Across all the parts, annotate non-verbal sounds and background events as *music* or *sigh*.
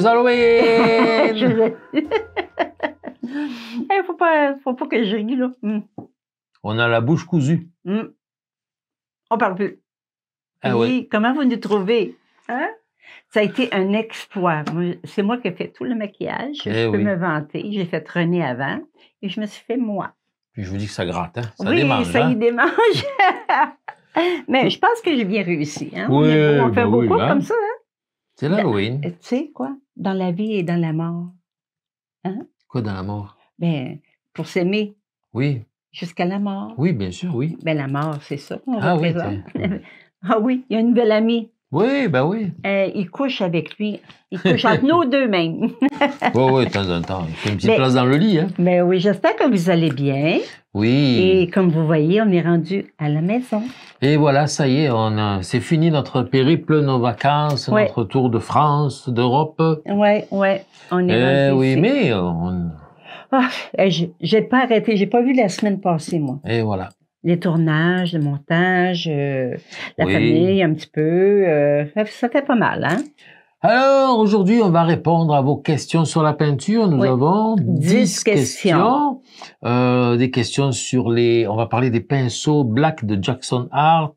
Joyeux Halloween! *laughs* Il eh, faut, pas, faut pas que je rigue, là. Hmm. On a la bouche cousue. Hmm. On parle plus. Ah oui. Comment vous nous trouvez? Hein? Ça a été un exploit. C'est moi qui ai fait tout le maquillage. je peux me vanter. J'ai fait René avant et je me suis fait moi. Puis je vous dis que ça gratte, hein. Ça oui, Ça y hein. démange. *laughs* Mais je pense que j'ai bien réussi. on, fait ben beaucoup comme ça. Hein? C'est l'Halloween. Tu sais quoi? dans la vie et dans la mort. Hein? Quoi dans la mort? Ben, pour s'aimer. Oui. Jusqu'à la mort. Oui, bien sûr, oui. Ben, la mort, c'est ça. ah oui. *laughs* ah oui, il y a une belle amie. Oui, ben oui. Euh, il couche avec lui. Il couche entre nous deux même. *laughs* oui, oui, de temps en temps. Il fait une petite ben, place dans le lit. Hein? Mais ben oui, j'espère que vous allez bien. Oui. Et comme vous voyez, on est rendu à la maison. Et voilà, ça y est, on a, c'est fini notre périple, nos vacances, notre tour de France, d'Europe. Oui, oui, on est euh, Oui, mais on... Ah, eh, j'ai, pas arrêté, j'ai pas vu la semaine passée, moi. Et voilà les tournages, le montage, euh, la famille un petit peu. Euh, ça fait pas mal, hein? Alors, aujourd'hui, on va répondre à vos questions sur la peinture. Nous avons 10 questions. Euh, des questions sur les... On va parler des pinceaux Black de Jackson Art,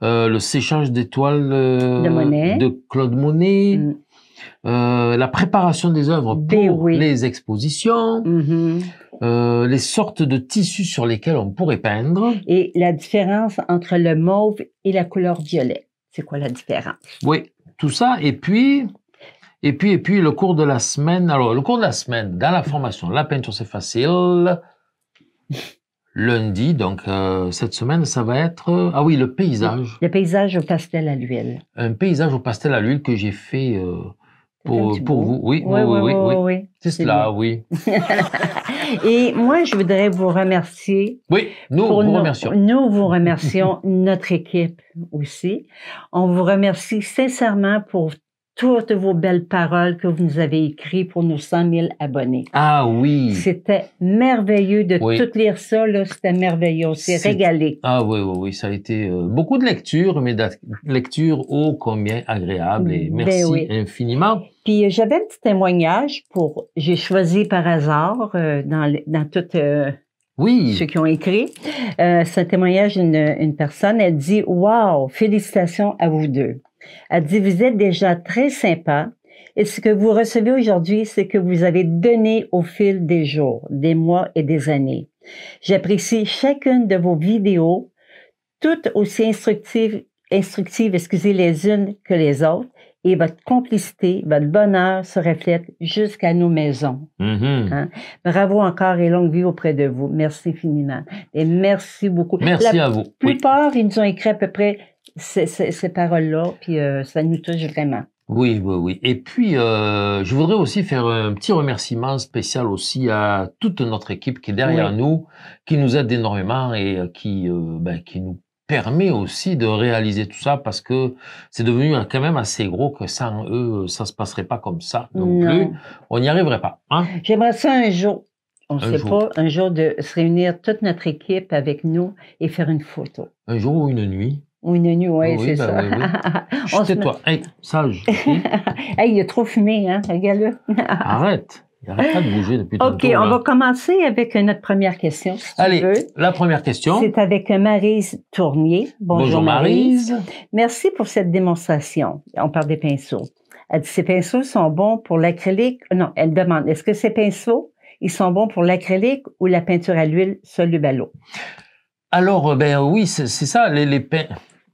le séchage d'étoiles de, de, Claude Monet. Mm. la préparation des œuvres pour les expositions. Mm-hmm. Euh, les sortes de tissus sur lesquels on pourrait peindre. Et la différence entre le mauve et la couleur violet. C'est quoi la différence? Oui, tout ça. Et puis, et puis, et puis, le cours de la semaine. Alors, le cours de la semaine, dans la formation, la peinture, c'est facile. Lundi, donc euh, cette semaine, ça va être. Ah oui, le paysage. Le paysage au pastel à l'huile. Un paysage au pastel à l'huile que j'ai fait. Euh, pour, pour vous, oui, oui, oui, oui. C'est cela, oui. *laughs* Et moi, je voudrais vous remercier. Oui, nous vous remercions. Nous vous *laughs* remercions, notre équipe aussi. On vous remercie sincèrement pour toutes vos belles paroles que vous nous avez écrites pour nos 100 000 abonnés. Ah oui! C'était merveilleux de toutes tout lire ça, c'était merveilleux, c'est régalé. Ah oui, oui, oui, ça a été euh, beaucoup de lectures, mais de lecture ô combien agréable, et ben merci infiniment. Puis euh, j'avais un petit témoignage pour, j'ai choisi par hasard euh, dans, dans toutes Oui. Ceux qui ont écrit. Euh, c'est témoignage d'une une personne. Elle dit Wow, félicitations à vous deux. Elle dit, vous êtes déjà très sympa. Et ce que vous recevez aujourd'hui, c'est que vous avez donné au fil des jours, des mois et des années. J'apprécie chacune de vos vidéos, toutes aussi instructives, instructives, excusez, les unes que les autres. Et votre complicité, votre bonheur se reflète jusqu'à nos maisons. Mm-hmm. Hein? Bravo encore et longue vie auprès de vous. Merci infiniment. Et merci beaucoup. Merci à vous. La plupart, ils nous ont écrit à peu près ces paroles-là, puis euh, ça nous touche vraiment. Oui, oui, oui. Et puis, euh, je voudrais aussi faire un petit remerciement spécial aussi à toute notre équipe qui est derrière nous, qui nous aide énormément et euh, qui, ben, qui nous permet aussi de réaliser tout ça parce que c'est devenu quand même assez gros que sans eux, ça se passerait pas comme ça non, plus. On n'y arriverait pas. Hein? J'aimerais ça un jour. On ne sait pas, un jour de se réunir toute notre équipe avec nous et faire une photo. Un jour ou une nuit. Oui, non, ouais, ah oui, c'est ben ça. *laughs* C'est toi sage. *laughs* il est trop fumé, hein, regarde-le. *laughs* Arrête. Il arrête pas de bouger depuis tout OK, on va commencer avec notre première question, Allez, la première question. C'est avec Marise Tournier. Bonjour, Bonjour Marise. Merci pour cette démonstration. On parle des pinceaux. Elle dit, ces pinceaux sont bons pour l'acrylique. Non, elle demande, est-ce que ces pinceaux, ils sont bons pour l'acrylique ou la peinture à l'huile soluble à l'eau? Alors, euh, ben oui, c'est ça, les, les pinceaux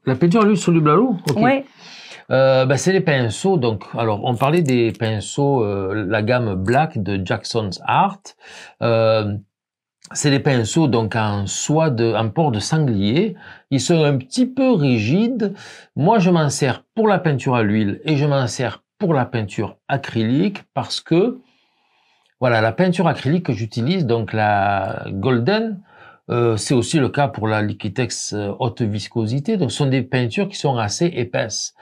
la peinture à l'huile soluble à l'eau Oui. c'est les pinceaux. Donc, alors, on parlait des pinceaux, euh, la gamme Black de Jackson's Art. Euh, c'est des pinceaux donc en soie de, en port de sanglier. Ils sont un petit peu rigides. Moi, je m'en sers pour la peinture à l'huile et je m'en sers pour la peinture acrylique parce que voilà la peinture acrylique que j'utilise donc la Golden euh, c'est aussi le cas pour la Liquitex euh, haute viscosité. Donc, ce sont des peintures qui sont assez épaisses.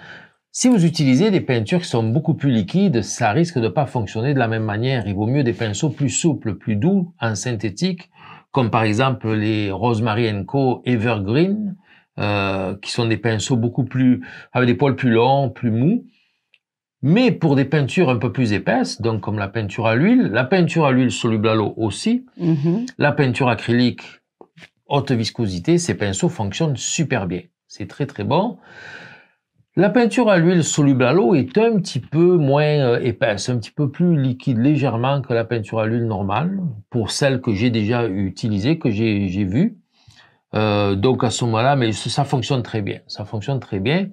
Si vous utilisez des peintures qui sont beaucoup plus liquides, ça risque de ne pas fonctionner de la même manière. Il vaut mieux des pinceaux plus souples, plus doux, en synthétique, comme par exemple les Rosemary Co Evergreen, euh, qui sont des pinceaux beaucoup plus avec des poils plus longs, plus mous. Mais pour des peintures un peu plus épaisses, donc comme la peinture à l'huile, la peinture à l'huile soluble à l'eau aussi, mm-hmm. la peinture acrylique haute viscosité, ces pinceaux fonctionnent super bien. C'est très très bon. La peinture à l'huile soluble à l'eau est un petit peu moins euh, épaisse, un petit peu plus liquide légèrement que la peinture à l'huile normale, pour celle que j'ai déjà utilisée, que j'ai vue. Euh, donc à ce moment-là, mais ça fonctionne très bien. Ça fonctionne très bien.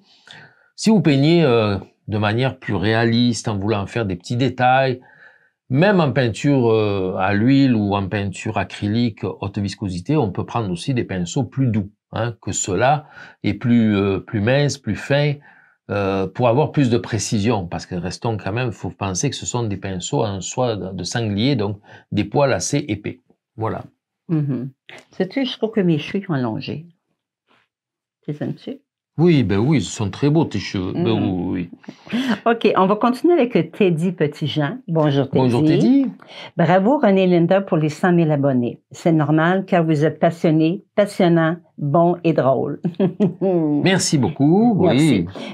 Si vous peignez euh, de manière plus réaliste, en voulant faire des petits détails, même en peinture euh, à l'huile ou en peinture acrylique haute viscosité, on peut prendre aussi des pinceaux plus doux hein, que ceux-là, et plus, euh, plus minces, plus fins, euh, pour avoir plus de précision, parce que restons quand même, faut penser que ce sont des pinceaux en soie de sanglier, donc des poils assez épais. Voilà. C'est -hmm. Sais-tu, je trouve que mes cheveux sont allongés. Les aimes-tu? Oui, ben oui, ils sont très beaux tes cheveux. Ben mm-hmm. oui, oui, OK, on va continuer avec Teddy Petitjean. Bonjour Teddy. Bonjour Teddy. Bravo René Linda pour les 100 000 abonnés. C'est normal car vous êtes passionné passionnant, bon et drôle. *laughs* Merci beaucoup.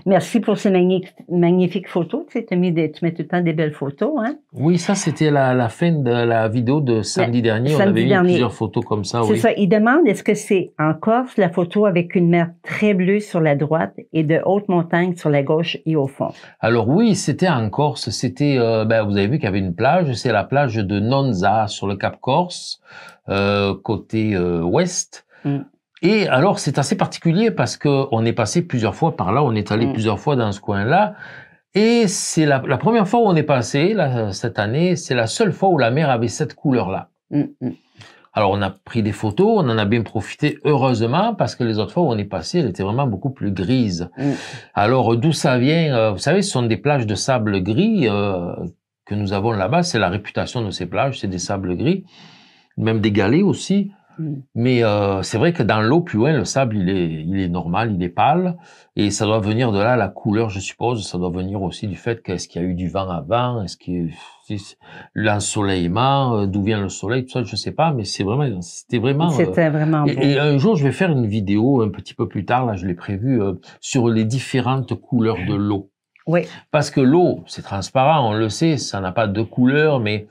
Merci. pour ces magnifiques, photos. Tu, mets tout le temps des belles photos. Hein. Oui, ça, c'était la, fin de la vidéo de samedi dernier. Samedi On avait plusieurs photos comme ça. C'est ça. Il demande est-ce que c'est en Corse la photo avec une mer très bleue sur la droite et de hautes montagnes sur la gauche et au fond? Alors oui, c'était en Corse. C'était, euh, ben, vous avez vu qu'il y avait une plage. C'est la plage de Nonza sur le Cap Corse. Euh, côté euh, ouest. Mm. Et alors, c'est assez particulier parce qu'on est passé plusieurs fois par là, on est allé mm. plusieurs fois dans ce coin-là. Et c'est la, première fois où on est passé cette année, c'est la seule fois où la mer avait cette couleur-là. Mm, alors, on a pris des photos, on en a bien profité, heureusement, parce que les autres fois où on est passé, elle était vraiment beaucoup plus grise. Alors, d'où ça vient euh, Vous savez, ce sont des plages de sable gris que nous avons là-bas. C'est la réputation de ces plages, c'est des sables gris même des galets aussi. Mm. Mais euh, c'est vrai que dans l'eau plus loin, le sable, il est, il est normal, il est pâle. Et ça doit venir de là, la couleur, je suppose. Ça doit venir aussi du fait qu'est-ce qu'il y a eu du vent avant, est-ce que y l'ensoleillement, euh, d'où vient le soleil, tout ça, je sais pas. Mais c'est vraiment, c'était vraiment. Euh, c'était vraiment. et, un jour, je vais faire une vidéo un petit peu plus tard, là, je l'ai prévu, sur les différentes couleurs de l'eau. Oui. Parce que l'eau, c'est transparent, on le sait, ça n'a pas de couleur, mais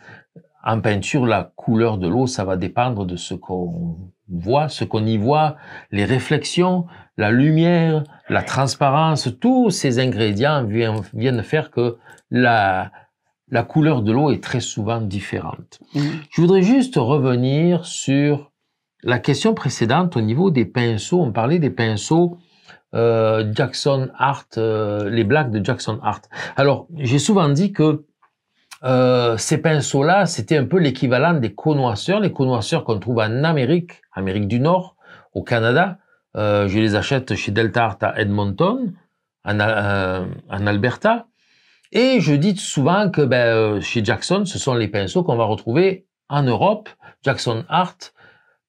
en peinture, la couleur de l'eau, ça va dépendre de ce qu'on voit, ce qu'on y voit, les réflexions, la lumière, la transparence, tous ces ingrédients viennent faire que la, couleur de l'eau est très souvent différente. Mmh. Je voudrais juste revenir sur la question précédente au niveau des pinceaux. On parlait des pinceaux euh, Jackson Art, euh, les blagues de Jackson Art. Alors, j'ai souvent dit que euh, ces pinceaux-là, c'était un peu l'équivalent des connoisseurs, les connoisseurs qu'on trouve en Amérique, Amérique du Nord, au Canada. Euh, je les achète chez Delta Art à Edmonton, euh, en, Alberta. Et je dis souvent que ben, euh, chez Jackson, ce sont les pinceaux qu'on va retrouver en Europe, Jackson Art,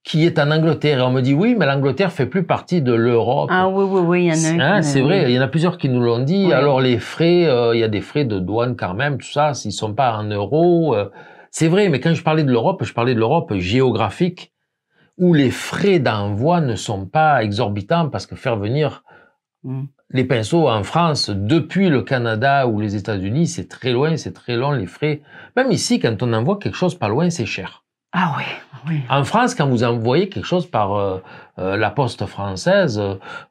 qui est en Angleterre. Et on me dit, oui, mais l'Angleterre fait plus partie de l'Europe. Ah oui, oui, oui, il y en a. Hein, c'est vrai, il y en a plusieurs qui nous l'ont dit. Alors les frais, euh, il y a des frais de douane quand même, tout ça, s'ils sont pas en euros. Euh. c'est vrai, mais quand je parlais de l'Europe, je parlais de l'Europe géographique, où les frais d'envoi ne sont pas exorbitants, parce que faire venir mm. les pinceaux en France depuis le Canada ou les États-Unis, c'est très loin, c'est très long les frais. Même ici, quand on envoie quelque chose pas loin, c'est cher. Ah oui, oui. En France, quand vous envoyez quelque chose par euh, euh, la poste française,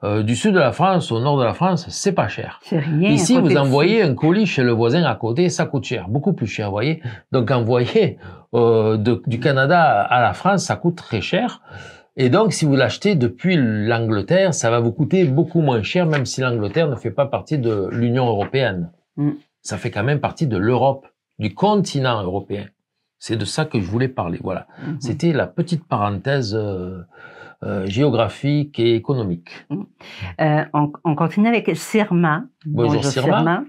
euh, du sud de la France au nord de la France, c'est pas cher. C'est rien. Ici, vous envoyez un colis chez le voisin à côté, ça coûte cher, beaucoup plus cher, voyez. Donc, envoyer du Canada à la France, ça coûte très cher. Et donc, si vous l'achetez depuis l'Angleterre, ça va vous coûter beaucoup moins cher, même si l'Angleterre ne fait pas partie de l'Union européenne. Mm. Ça fait quand même partie de l'Europe, du continent européen. C'est de ça que je voulais parler. Voilà. Mhm. C'était la petite parenthèse. Euh, euh, géographique et économique. Mhm. Euh, on, continue avec Sirma. Bonjour, Sirma.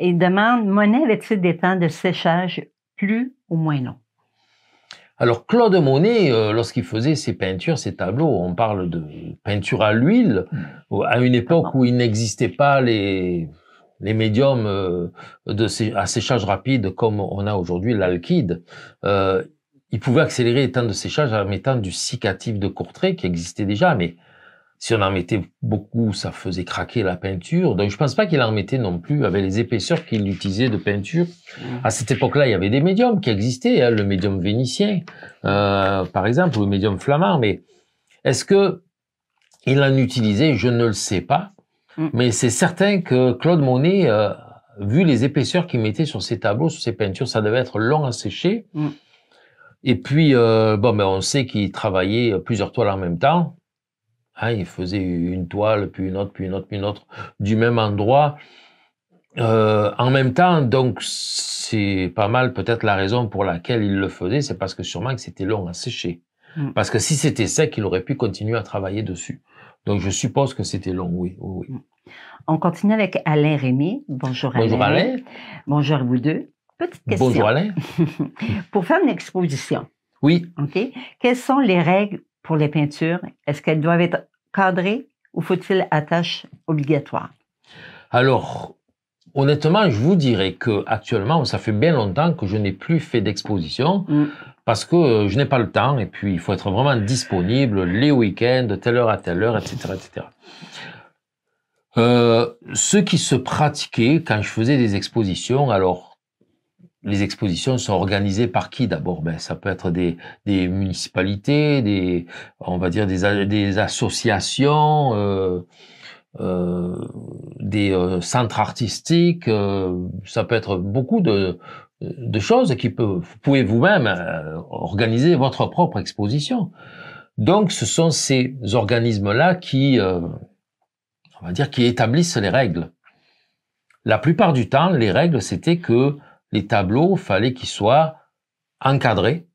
Il demande, Monet avait-il des temps de séchage plus ou moins longs? Alors Claude Monet, lorsqu'il faisait ses peintures, ses tableaux, on parle de peinture à l'huile, mhm. à une époque ah où il n'existait pas les les médiums euh, de à séchage rapide comme on a aujourd'hui l'alkyde, euh, ils pouvaient accélérer les temps de séchage en mettant du cicatif de Courtrai qui existait déjà, mais si on en mettait beaucoup, ça faisait craquer la peinture. Donc je pense pas qu'il en mettait non plus avec les épaisseurs qu'il utilisait de peinture. Mmh. À cette époque-là, il y avait des médiums qui existaient, hein, le médium vénitien, euh, par exemple, ou le médium flamand. Mais est-ce que il en utilisait Je ne le sais pas. Mm. Mais c'est certain que Claude Monet, euh, vu les épaisseurs qu'il mettait sur ses tableaux, sur ses peintures, ça devait être long à sécher. Mm. Et puis, euh, bon, ben, on sait qu'il travaillait plusieurs toiles en même temps. Ah, il faisait une toile, puis une autre, puis une autre, puis une autre, du même endroit. Euh, en même temps, donc, c'est pas mal peut-être la raison pour laquelle il le faisait, c'est parce que sûrement que c'était long à sécher. Mm. Parce que si c'était sec, il aurait pu continuer à travailler dessus. Donc, je suppose que c'était long, oui, oui, mm. On continue avec Alain Rémy. Bonjour Alain. Bonjour Alain. Bonjour vous deux. Petite question. Bonjour Alain. *laughs* pour faire une exposition. Oui. OK. Quelles sont les règles pour les peintures? Est-ce qu'elles doivent être cadrées ou faut-il attache obligatoire? Alors, honnêtement, je vous dirais que actuellement, ça fait bien longtemps que je n'ai plus fait d'exposition. Mm parce que euh, je n'ai pas le temps et puis il faut être vraiment disponible les week-ends, de telle heure à telle heure, etc. etc. Euh, ce qui se pratiquait quand je faisais des expositions, alors les expositions sont organisées par qui d'abord ben, Ça peut être des, municipalités, des, on va dire des, associations, euh, des centres artistiques, ça peut être beaucoup de, de choses qui peuvent, vous pouvez vous-même euh, organiser votre propre exposition. Donc, ce sont ces organismes-là qui, euh, on va dire, qui établissent les règles. La plupart du temps, les règles, c'était que les tableaux, fallait qu'ils soient encadrés,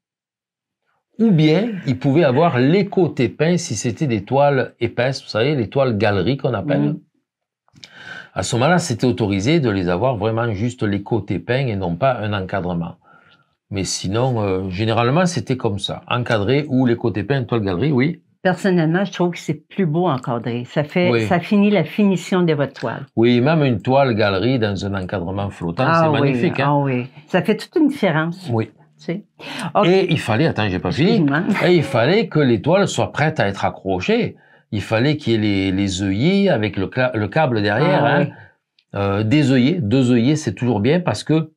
ou bien ils pouvaient avoir les côtés peints, si c'était des toiles épaisses, vous savez, les toiles galeries qu'on appelle. Mmh. À ce moment-là, c'était autorisé de les avoir vraiment juste les côtés peints et non pas un encadrement. Mais sinon, euh, généralement, c'était comme ça, encadré ou les côtés peints, toile galerie, oui. Personnellement, je trouve que c'est plus beau encadré. Ça fait, ça finit la finition de votre toile. Oui, même une toile galerie dans un encadrement flottant, ah c'est magnifique. Hein. Ah oui, ça fait toute une différence. Oui. Et il fallait, attends, j'ai pas fini. Et il fallait que les toiles soient prêtes à être accrochées il fallait qu'il y ait les, les œillets avec le, câble derrière. Ah hein. euh, des œillets, deux œillets, c'est toujours bien parce que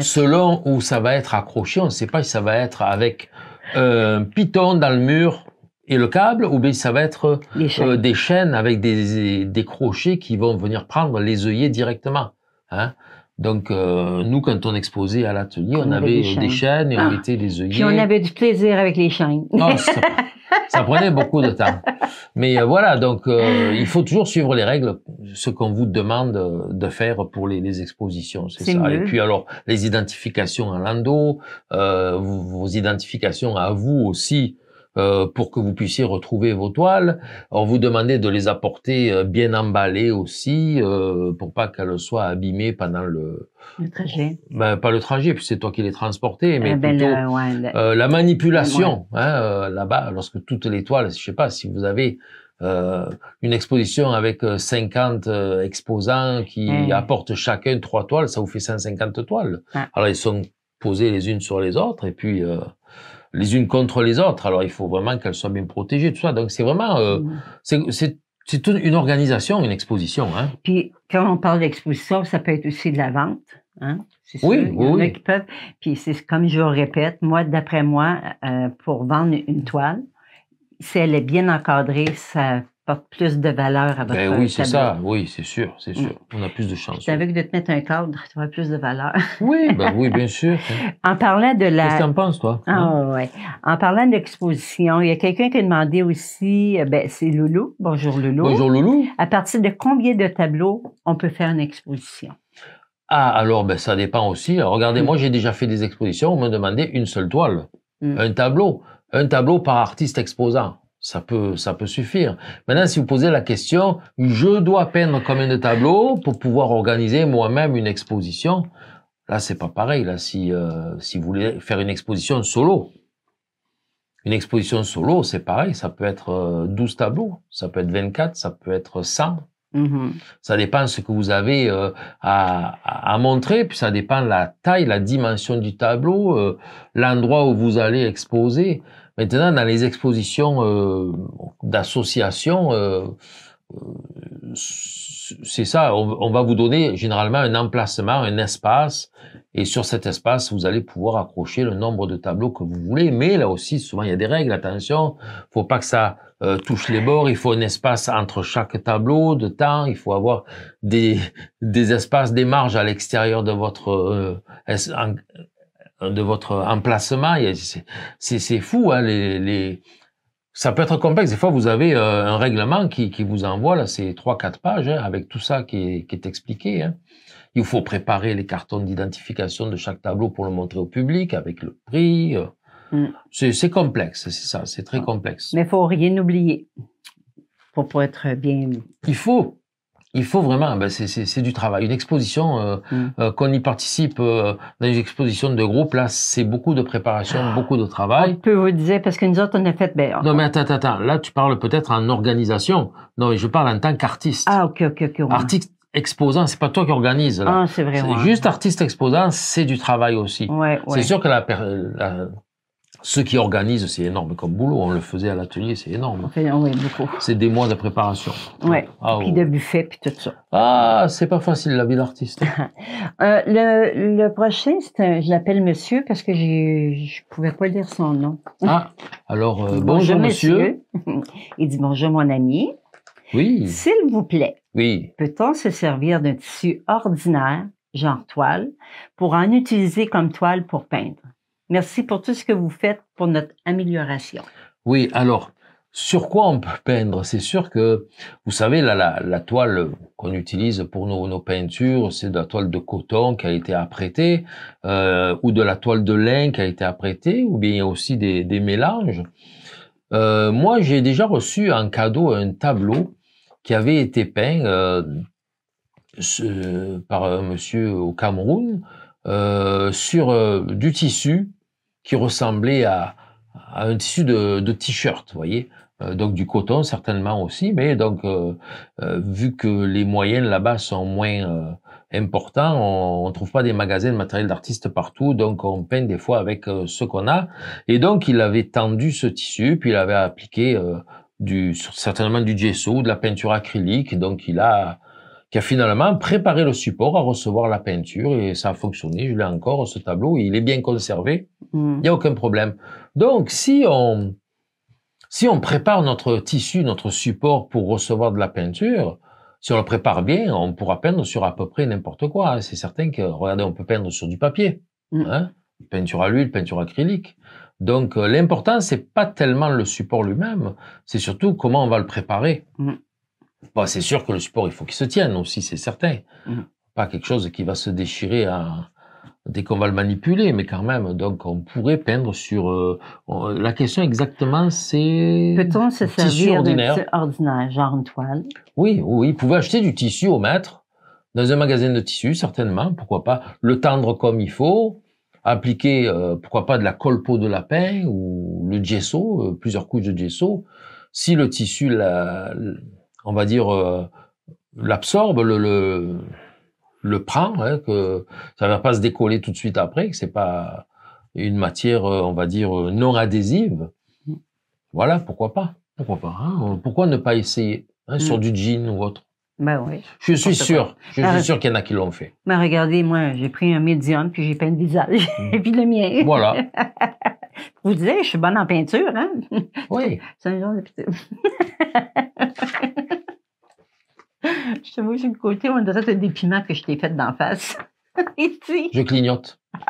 selon où ça va être accroché, on ne sait pas si ça va être avec euh, un piton dans le mur et le câble, ou bien ça va être des euh, chaînes avec des, des, crochets qui vont venir prendre les œillets directement. Hein. Donc, euh, nous, quand on exposait à l'atelier, on, avait des chaînes, et on ah. mettait des œillets. Et on avait du plaisir avec les chaînes. Non, ah, ça, *laughs* prenait beaucoup de temps. Mais euh, voilà, donc euh, il faut toujours suivre les règles, ce qu'on vous demande de faire pour les, expositions, c'est ça. Et puis alors, les identifications à l'ando, vos, identifications à vous aussi, euh, pour que vous puissiez retrouver vos toiles. On vous demandait de les apporter euh, bien emballées aussi, euh, pour pas qu'elles soient abîmées pendant le, le trajet. Ben, pas le trajet, puis c'est toi qui les transportais, mais eh ben, plutôt euh, la manipulation hein, là-bas, lorsque toutes les toiles, je sais pas si vous avez euh, une exposition avec 50 exposants qui eh apportent chacun trois toiles, ça vous fait 150 toiles. Alors, ils sont posés les unes sur les autres et puis euh, les unes contre les autres. Alors il faut vraiment qu'elles soient bien protégées, tout ça. Donc c'est vraiment, euh, mm. c'est c'est une organisation, une exposition. Hein. Puis quand on parle d'exposition, ça peut être aussi de la vente. Hein? Oui, oui, Il y en a qui peuvent. Puis c'est comme je le répète, moi, d'après moi, euh, pour vendre une toile, si elle est bien encadrée, ça porte plus de valeur à ben votre ben oui, c'est ça. Oui, c'est sûr, c'est mm. sûr. On a plus de chance. Tu savais que de te mettre un cadre, tu aurais plus de valeur. *laughs* oui, ben oui, bien *laughs* sûr. Hein. en parlant de la... Qu'est-ce que tu en penses, toi? Ah, hein? ouais. En parlant d'exposition, il y a quelqu'un qui a demandé aussi, euh, ben, c'est Loulou. Bonjour, Loulou. Bonjour, Loulou. À partir de combien de tableaux on peut faire une exposition? Ah, alors, ben, ça dépend aussi. regardez, mm. moi, j'ai déjà fait des expositions. On me demandé une seule toile, mm. un tableau. Un tableau par artiste exposant ça peut, ça peut suffire. Maintenant, si vous posez la question, je dois peindre combien de tableaux pour pouvoir organiser moi-même une exposition Là, c'est pas pareil. Là, si, euh, si vous voulez faire une exposition solo, une exposition solo, c'est pareil. Ça peut être 12 euh, tableaux, ça peut être 24, ça peut être 100. Mm-hmm. Ça dépend de ce que vous avez euh, à, à, montrer, puis ça dépend de la taille, la dimension du tableau, l'endroit où vous allez exposer. Maintenant, dans les expositions euh, d'associations, euh, euh, c'est ça, on, va vous donner généralement un emplacement, un espace, et sur cet espace, vous allez pouvoir accrocher le nombre de tableaux que vous voulez, mais là aussi, souvent, il y a des règles, attention, faut pas que ça euh, touche les bords, il faut un espace entre chaque tableau de temps, il faut avoir des, des espaces, des marges à l'extérieur de votre Hein, de votre emplacement. C'est fou, hein, les, ça peut être complexe. Des fois, vous avez euh, un règlement qui, vous envoie, là, c'est trois 4 pages, hein, avec tout ça qui est, expliqué. Il faut préparer les cartons d'identification de chaque tableau pour le montrer au public, avec le prix. Euh. Mm. C'est complexe, c'est ça, c'est très ah. complexe. Mais il faut rien oublier pour être bien... Il faut, il faut vraiment, ben c'est du travail. Une exposition, euh, mm. euh, qu'on y participe euh, dans une exposition de groupe, là, c'est beaucoup de préparation, ah. beaucoup de travail. je peut vous dire, parce que nous autres, on a fait... Ben, non, mais attends, attends, Là, tu parles peut-être en organisation. Non, mais je parle en tant qu'artiste. Ah, ok, ok, ok. Artiste exposant, c'est pas toi qui organise. Ah, c'est vrai. Juste artiste exposant, c'est du travail aussi. C'est sûr que la, la ceux qui organisent, c'est énorme comme boulot. On le faisait à l'atelier, c'est énorme. Oui, beaucoup. C'est des mois de préparation. Oui, ah, puis oh. de buffet, puis tout ça. Ah, c'est pas facile la vie d'artiste. *laughs* Euh, le, prochain, je l'appelle Monsieur parce que je pouvais pas lire son nom. Ah, alors euh, bonjour, Monsieur. monsieur. *laughs* Il dit bonjour mon ami. Oui. S'il vous plaît. Oui. Peut-on se servir d'un tissu ordinaire, genre toile, pour en utiliser comme toile pour peindre? Merci pour tout ce que vous faites pour notre amélioration. Oui, alors, sur quoi on peut peindre C'est sûr que, vous savez, la, la, toile qu'on utilise pour nos, peintures, c'est de la toile de coton qui a été apprêtée, euh, ou de la toile de lin qui a été apprêtée, ou bien il y a aussi des, mélanges. Euh, moi, j'ai déjà reçu en cadeau un tableau qui avait été peint euh, par un monsieur au Cameroun sur du tissu qui ressemblait à, à un tissu de, de t-shirt, vous voyez euh, donc du coton certainement aussi, mais donc euh, euh vu que les moyens là-bas sont moins euh, importants, on ne trouve pas des magasins de matériel d'artiste partout, donc on peint des fois avec ce qu'on a. Et donc il avait tendu ce tissu, puis il avait appliqué du certainement du gesso, de la peinture acrylique, donc il a qui a finalement préparé le support à recevoir la peinture et ça a fonctionné. Je l'ai encore ce tableau, il est bien conservé. Hmm. Il n'y a aucun problème. Donc, si on, si on prépare notre tissu, notre support pour recevoir de la peinture, si on le prépare bien, on pourra peindre sur à peu près n'importe quoi. Hein. C'est certain que, regardez, on peut peindre sur du papier. Hmm. Hein. peinture à l'huile, peinture acrylique. Donc, euh, l'important, c'est pas tellement le support lui-même, c'est surtout comment on va le préparer. Hmm. c'est sûr que le support, il faut qu'il se tienne aussi, c'est certain. Pas quelque chose qui va se déchirer à, dès qu'on va le manipuler, mais quand même, donc on pourrait peindre sur. Euh, la question exactement, c'est. Peut-on se servir de tissu ordinaire, genre une toile Oui, oui, il pouvait acheter du tissu au maître, dans un magasin de tissu, certainement, pourquoi pas, le tendre comme il faut, appliquer, euh, pourquoi pas, de la colpo de lapin ou le gesso, euh, plusieurs couches de gesso. Si le tissu, la, on va dire, l'absorbe, le le prend, hein, que ça ne va pas se décoller tout de suite après, que c'est pas une matière, euh, on va dire, euh, non adhésive. Mm. Voilà, pourquoi pas Pourquoi pas hein. Pourquoi ne pas essayer hein, sur mm. du jean ou autre ben oui. Je suis sûr. Je ben, suis sûr qu'il y en a qui l'ont fait. Mais ben, regardez, moi, j'ai pris un médium, puis j'ai peint le visage, mm. *laughs* et puis le mien. Voilà. *laughs* Vous disiez, je suis bonne en peinture, hein? Oui. *laughs* C'est un genre de je te vois sur le côté, on dirait que des piments que je t'ai fait d'en face. *laughs* Ici. Je clignote. *laughs*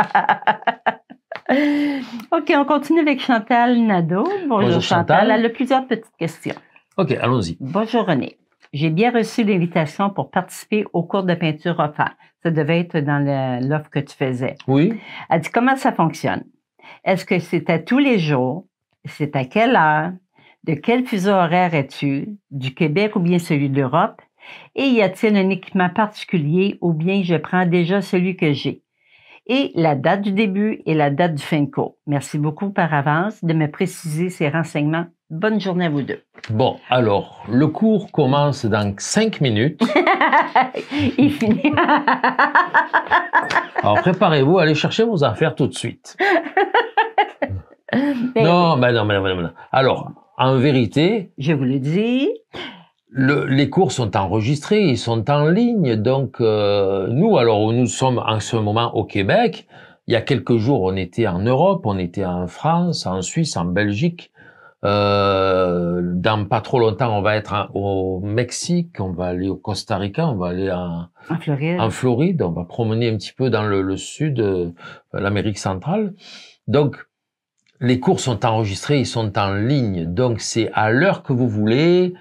OK, on continue avec Chantal Nadeau. Bonjour, Chantal. Elle a plusieurs petites questions. OK, allons-y. Bonjour René. J'ai bien reçu l'invitation pour participer au cours de peinture offert. Ça devait être dans l'offre que tu faisais. Oui. Elle dit comment ça fonctionne? Est-ce que c'est à tous les jours? C'est à quelle heure? De quel fuseau horaire es-tu? Du Québec ou bien celui de l'Europe? Et y a-t-il un équipement particulier ou bien je prends déjà celui que j'ai? Et la date du début et la date du fin de cours. Merci beaucoup par avance de me préciser ces renseignements. Bonne journée à vous deux. Bon, alors, le cours commence dans cinq minutes. *laughs* Il finit. *laughs* alors, préparez-vous allez chercher vos affaires tout de suite. *laughs* Ben non, mais ben non, mais ben non, mais non. Alors, en vérité. Je vous le dis les cours sont enregistrés, ils sont en ligne. Donc euh, nous, alors nous sommes en ce moment au Québec. Il y a quelques jours, on était en Europe, on était en France, en Suisse, en Belgique. Euh, dans pas trop longtemps, on va être au Mexique, on va aller au Costa Rica, on va aller en, Floride. on va promener un petit peu dans le, sud, euh, l'Amérique centrale. Donc, les cours sont enregistrés, ils sont en ligne, donc c'est à l'heure que vous voulez,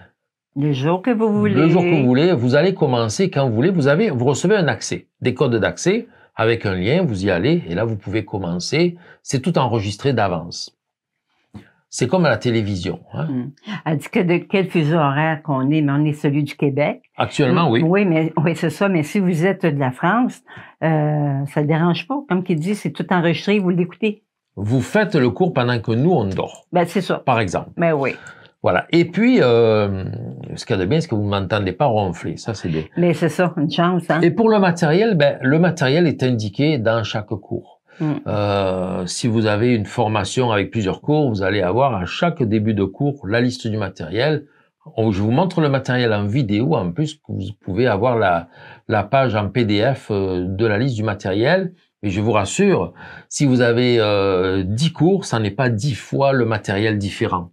le jour que vous voulez. Le jour que vous voulez, vous allez commencer quand vous voulez. Vous avez, vous recevez un accès, des codes d'accès avec un lien, vous y allez et là vous pouvez commencer. C'est tout enregistré d'avance. C'est comme à la télévision. Hein? Hmm. dit que de quel fuseau horaire qu'on est, mais on est celui du Québec. Actuellement, oui. Oui, mais oui, c'est ça. Mais si vous êtes de la France, euh, ça ne dérange pas. Comme qui dit, c'est tout enregistré, vous l'écoutez. Vous faites le cours pendant que nous, on dort. Ben, c'est ça. Par exemple. Mais ben oui. Voilà. Et puis, euh, ce qu'il y a de bien, c'est que vous ne m'entendez pas ronfler. Ça, c'est bien. Mais c'est ça, une chance. Hein? Et pour le matériel, ben, le matériel est indiqué dans chaque cours. Mm. Euh, si vous avez une formation avec plusieurs cours, vous allez avoir à chaque début de cours la liste du matériel. Je vous montre le matériel en vidéo, en plus, vous pouvez avoir la, page en PDF euh, de la liste du matériel. Et je vous rassure, si vous avez euh, 10 cours, ça n'est pas 10 fois le matériel différent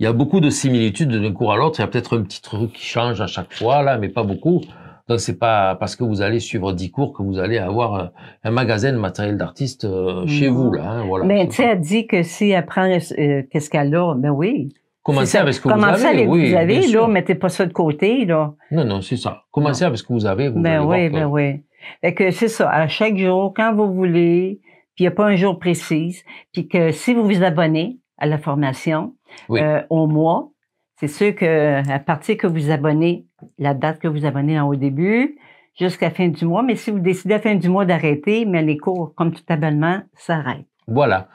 il y a beaucoup de similitudes d'un cours à l'autre. Il y a peut-être un petit truc qui change à chaque fois, là, mais pas beaucoup. Donc c'est pas parce que vous allez suivre dix cours que vous allez avoir un, magasin de matériel d'artiste euh, mm. chez vous là. Hein, voilà. Mais tu as dit que si elle prend euh, qu'est-ce qu'elle a, ben oui. Commencez avec ce que vous avez. Avec que vous avez là, mettez pas ça de côté là. Non non, c'est ça. Commencez avec ce que vous avez. Vous ben oui, ben oui. Et que c'est ça. À chaque jour, quand vous voulez, puis il n'y a pas un jour précis, puis que si vous vous abonnez à la formation, euh, au mois. C'est sûr que à partir que vous abonnez, la date que vous abonnez en, au début, jusqu'à fin du mois. Mais si vous décidez à fin du mois d'arrêter, mais les cours, comme tout abonnement, s'arrêtent. Voilà.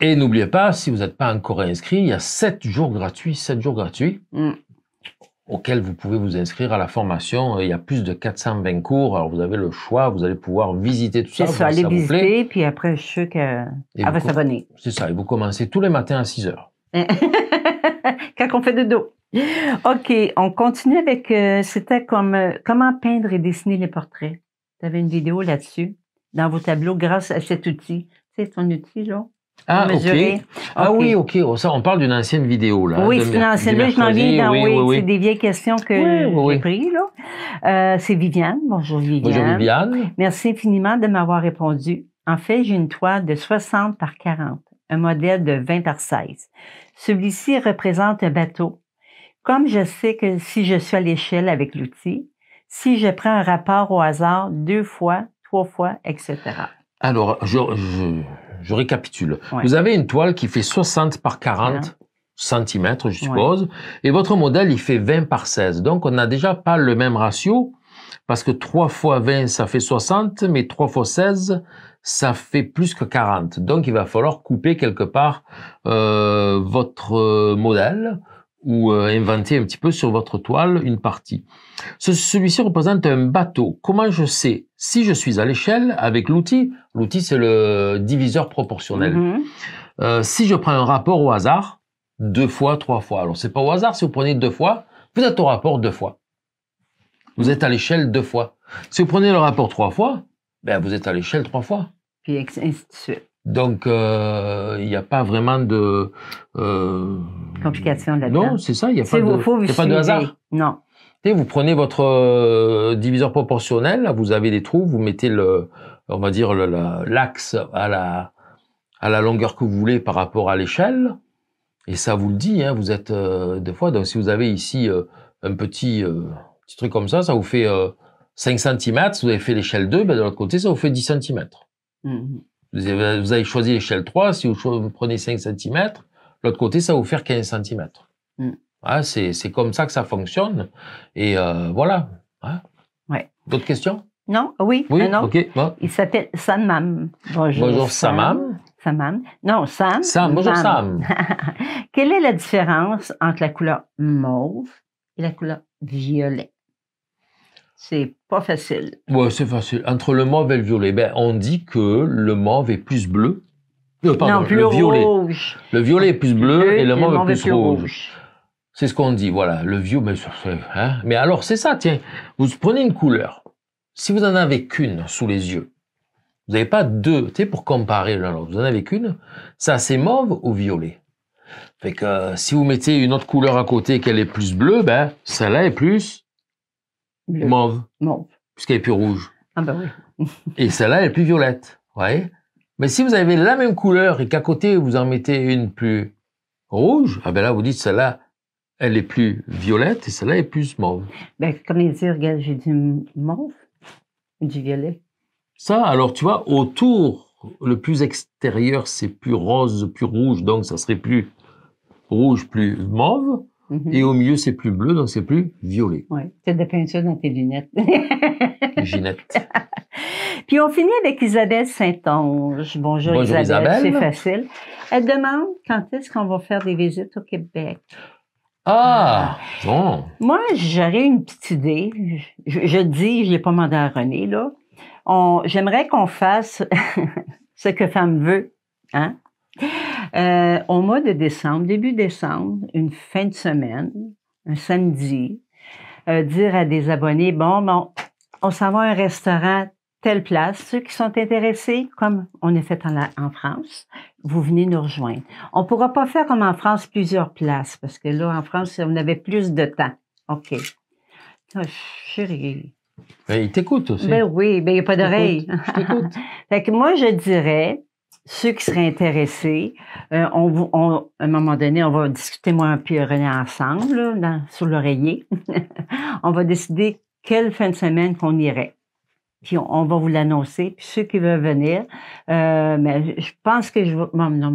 Et n'oubliez pas, si vous n'êtes pas encore inscrit, il y a 7 jours gratuits, 7 jours gratuits. Mm. Auquel vous pouvez vous inscrire à la formation. Il y a plus de 420 cours. Alors, vous avez le choix. Vous allez pouvoir visiter tout ça. C'est ça, aller visiter, puis après, je sais qu'elle va s'abonner. C'est ça. Et vous commencez tous les matins à 6 heures. *laughs* Quand on fait de dos. OK, on continue avec, euh, c'était comme euh, comment peindre et dessiner les portraits. Vous avez une vidéo là-dessus, dans vos tableaux, grâce à cet outil. C'est ton outil, là? Ah, ok. Ah oui, ok. Oh, ça, on parle d'une ancienne vidéo, là. Oui, c'est une ancienne vidéo, je m'en viens. C'est des vieilles questions que j'ai prises, là. Euh, c'est Viviane. Bonjour, Viviane. Bonjour, Viviane. Merci infiniment de m'avoir répondu. En fait, j'ai une toile de 60 par 40, un modèle de 20 par 16. Celui-ci représente un bateau. Comme je sais que si je suis à l'échelle avec l'outil, si je prends un rapport au hasard deux fois, trois fois, etc. Alors, je je récapitule. Vous avez une toile qui fait 60 par 40 cm, je suppose, et votre modèle, il fait 20 par 16. Donc, on n'a déjà pas le même ratio, parce que 3 fois 20, ça fait 60, mais 3 fois 16, ça fait plus que 40. Donc, il va falloir couper quelque part euh, votre euh, modèle ou euh, inventer un petit peu sur votre toile une partie. celui-ci représente un bateau. Comment je sais si je suis à l'échelle avec l'outil L'outil, c'est le diviseur proportionnel. Mhm. Euh, si je prends un rapport au hasard, deux fois, trois fois. Alors, c'est pas au hasard. Si vous prenez deux fois, vous êtes au rapport deux fois. Vous êtes à l'échelle deux fois. Si vous prenez le rapport trois fois, ben, vous êtes à l'échelle trois fois. Et ainsi de donc, euh, il n'y a pas vraiment de... Euh, Complication là-dedans. Non, c'est ça, il n'y a, pas de, pas de hasard. Non. vous prenez votre euh, diviseur proportionnel, vous avez des trous, vous mettez le, on va dire l'axe à la, à la longueur que vous voulez par rapport à l'échelle, et ça vous le dit, hein, vous êtes euh, des fois. Donc si vous avez ici un petit, petit truc comme ça, ça vous fait 5 cm, si vous avez fait l'échelle 2, ben, de l'autre côté, ça vous fait 10 cm. Vous avez, choisi l'échelle 3, si vous, prenez 5 cm, l'autre côté, ça va vous faire 15 cm. Mm. Ah, c'est comme ça que ça fonctionne. Et euh, voilà. Hein? D'autres questions Non, oui. oui ah, non. Il s'appelle Samam. Bonjour, Samam. Samam. Non, Sam. Sam. Bonjour Sam. *laughs* Quelle est la différence entre la couleur mauve et la couleur violette? C'est pas facile. Oui, c'est facile. Entre le mauve et le violet, ben, on dit que le mauve est plus bleu. Euh, non, plus le violet. Rouge. Le violet est plus bleu, et le mauve, est plus, rouge. C'est ce qu'on dit, voilà, le vieux, Mais, hein? mais alors, c'est ça, tiens. Vous prenez une couleur. Si vous n'en avez qu'une sous les yeux, vous n'avez pas deux, tu sais, pour comparer l'un l'autre. Vous n'en avez qu'une. Ça, c'est mauve ou violet. Fait que euh, si vous mettez une autre couleur à côté qu'elle est plus bleue, ben, celle-là est plus Mauve. Mauve. Puisqu'elle est plus rouge. Ah ben oui. *laughs* et celle-là, elle est plus violette. voyez Mais si vous avez la même couleur et qu'à côté, vous en mettez une plus rouge, ah ben là, vous dites celle-là, elle est plus violette et celle-là est plus mauve. Ben, comme il dit, j'ai du mauve, du violet. Ça, alors tu vois, autour, le plus extérieur, c'est plus rose, plus rouge, donc ça serait plus rouge, plus mauve. Et mhm. au milieu, c'est plus bleu, donc c'est plus violet. Oui, tu as de la peinture dans tes lunettes. Ginette. *laughs* Puis on finit avec Isabelle Saint-Onge. Bonjour, Isabelle. C'est facile. Elle demande quand est-ce qu'on va faire des visites au Québec. Ah, ah. bon. Moi, j'aurais une petite idée. Je, dis, je l'ai pas demandé à René, là. j'aimerais qu'on fasse *laughs* ce que femme veut, hein? Euh, au mois de décembre, début décembre, une fin de semaine, un samedi, euh, dire à des abonnés, bon, bon, on s'en va à un restaurant telle place. Ceux qui sont intéressés, comme on est fait en, France, vous venez nous rejoindre. On ne pourra pas faire comme en France plusieurs places, parce que là, en France, on avait plus de temps. OK. Je ah, chérie. Ben, il t'écoute aussi. Ben oui, ben, il n'y a pas d'oreille. *laughs* fait moi, je dirais, ceux qui seraient intéressés, euh, on, on, à un moment donné, on va discuter, moi et René, ensemble, sur l'oreiller. *laughs* on va décider quelle fin de semaine qu'on irait. Puis on, va vous l'annoncer. Puis ceux qui veulent venir, euh, mais je pense que je non,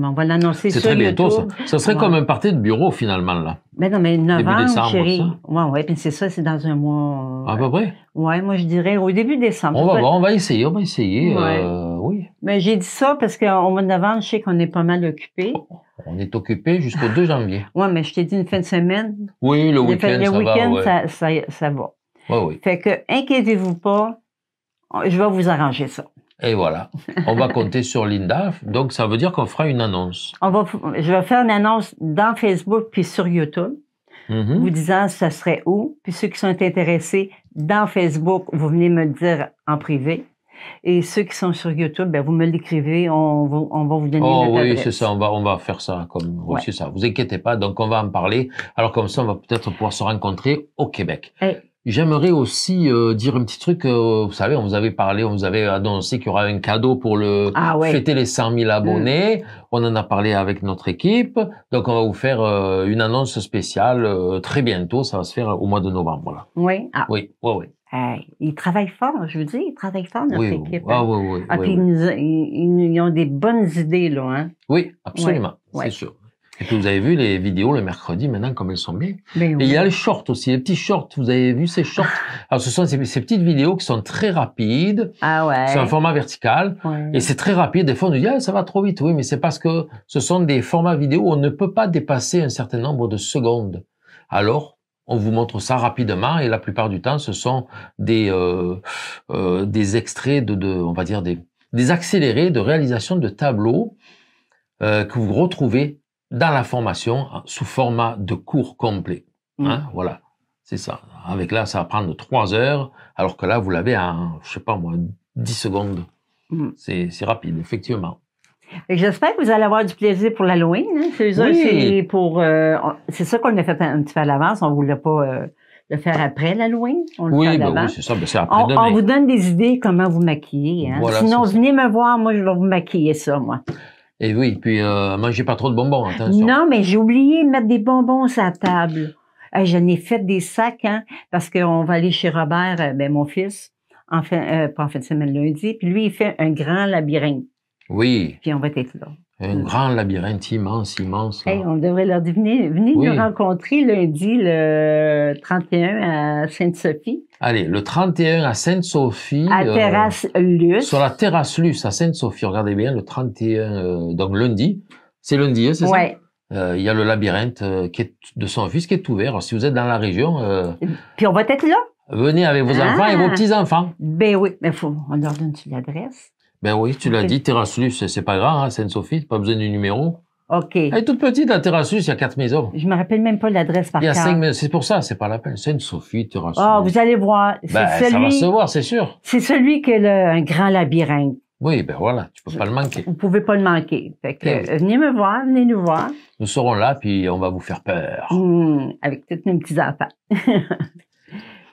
on va l'annoncer C'est très bientôt, Ça. serait comme un parti de bureau, finalement, là. Mais ben non, mais novembre, chérie. Oui, oui, puis c'est ça, c'est dans un mois. à peu près? Oui, moi, je dirais au début décembre. On va voir, on va essayer, on va essayer. Euh, mais ben, j'ai dit ça parce qu'en mois de novembre, je sais qu'on est pas mal occupé. On est occupé jusqu'au 2 janvier. oui, mais je t'ai dit une fin de semaine. Oui, le week-end, ça, va, ça, ça va. Oui, oui. Fait que, inquiétez-vous pas, je vais vous arranger ça. Et voilà. On va compter sur Linda. Donc, ça veut dire qu'on fera une annonce. On va, je vais faire une annonce dans Facebook puis sur YouTube. Mhm. vous disant ça serait où. Puis ceux qui sont intéressés dans Facebook, vous venez me le dire en privé. Et ceux qui sont sur YouTube, ben vous me l'écrivez, on, va vous donner oh, oui, c'est ça, on va, on va faire ça. Comme, ça. Vous inquiétez pas, donc on va en parler. Alors comme ça, on va peut-être pouvoir se rencontrer au Québec. Eh. J'aimerais aussi euh, dire un petit truc. Euh, vous savez, on vous avait parlé, on vous avait annoncé qu'il y aura un cadeau pour le ah fêter les 100 000 abonnés. Mm. On en a parlé avec notre équipe. Donc, on va vous faire euh, une annonce spéciale très bientôt. Ça va se faire au mois de novembre. Ah. Oui. Oui, oui, oui. Euh, ils travaillent fort, je vous dis, ils travaillent fort, notre équipe. Hein. Ah, oui, oui, ah, oui, Ils, ont des bonnes idées, là, hein? Oui, absolument, c'est sûr. Et puis vous avez vu les vidéos le mercredi maintenant comme elles sont bien. Ben et il y a les shorts aussi, les petits shorts. Vous avez vu ces shorts Alors ce sont ces, petites vidéos qui sont très rapides. Ah ouais. C'est un format vertical et c'est très rapide. Des fois on nous dit ah, ça va trop vite. Oui, mais c'est parce que ce sont des formats vidéo où on ne peut pas dépasser un certain nombre de secondes. Alors on vous montre ça rapidement et la plupart du temps, ce sont des, euh, euh, des extraits de, on va dire, des, accélérés de réalisation de tableaux euh, que vous retrouvez dans la formation sous format de cours complet. Hein, voilà, c'est ça. Avec là, ça va prendre trois heures, alors que là, vous l'avez en, je sais pas moi, dix secondes. Mm. C'est rapide, effectivement. J'espère que vous allez avoir du plaisir pour l'Halloween. Hein? C'est ça, pour. Euh, c'est ça qu'on a fait un petit peu à l'avance. On voulait pas euh, le faire après l'Halloween. Oui, ben oui, c'est ça. Ben, on, vous donne des idées comment vous maquiller. Hein. Sinon, venez me voir. Moi, je vais vous maquiller ça, moi. Et eh oui, puis euh, mangez pas trop de bonbons. Non, mais j'ai oublié de mettre des bonbons sur la table. J'en ai fait des sacs, hein, parce qu'on va aller chez Robert, ben, mon fils, en fin, pas en fin de semaine lundi, puis lui, il fait un grand labyrinthe. Oui. Puis on va être là. Un mm. grand labyrinthe immense, immense. on devrait leur dire, venez, nous rencontrer lundi le 31 à Sainte-Sophie. Allez, le 31 à Sainte-Sophie. À euh, Terrasse Luce. Sur la Terrasse Luce à Sainte-Sophie, regardez bien, le 31, euh, donc lundi. C'est lundi, hein, c'est ça? Euh, il y a le labyrinthe euh, qui est de son fils qui est ouvert. si vous êtes dans la région. Puis on va être là. Venez avec vos ah. enfants et vos petits-enfants. Ben oui, mais faut, on leur donne l'adresse. Ben oui, tu l'as dit, Terraslus, c'est pas grave, hein, Seine-Sophie, pas besoin du numéro. OK. Elle est toute petite, la il y a quatre maisons. Je me rappelle même pas l'adresse par Il y a cinq maisons, c'est pour ça, c'est pas la peine. sainte sophie Terraslus. Oh, ah, vous allez voir. Ben, celui... ça va se voir, c'est sûr. C'est celui qui est un grand labyrinthe. Oui, ben voilà, tu peux pas le manquer. Vous pouvez pas le manquer. Fait que, eh euh, venez me voir, venez nous voir. Nous serons là, puis on va vous faire peur. Hmm, avec toutes nos petits enfants. *laughs*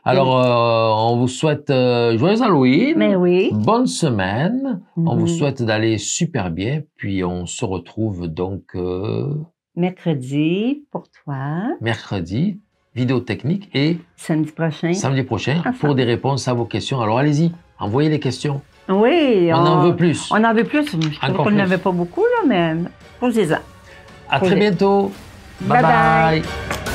Alors, euh, on vous souhaite euh, joyeux Halloween. Mais oui. Bonne semaine. On vous mhm. souhaite d'aller super bien. Puis, on se retrouve donc. Euh, mercredi pour toi. Mercredi, vidéo technique et. Samedi prochain. Samedi prochain ah, pour des réponses à vos questions. Alors, allez-y, envoyez les questions. Oui. On, en veut plus. On en veut plus. Je Encore qu'on n'avait pas beaucoup, là, mais posez-en. À très bientôt. bye. bye.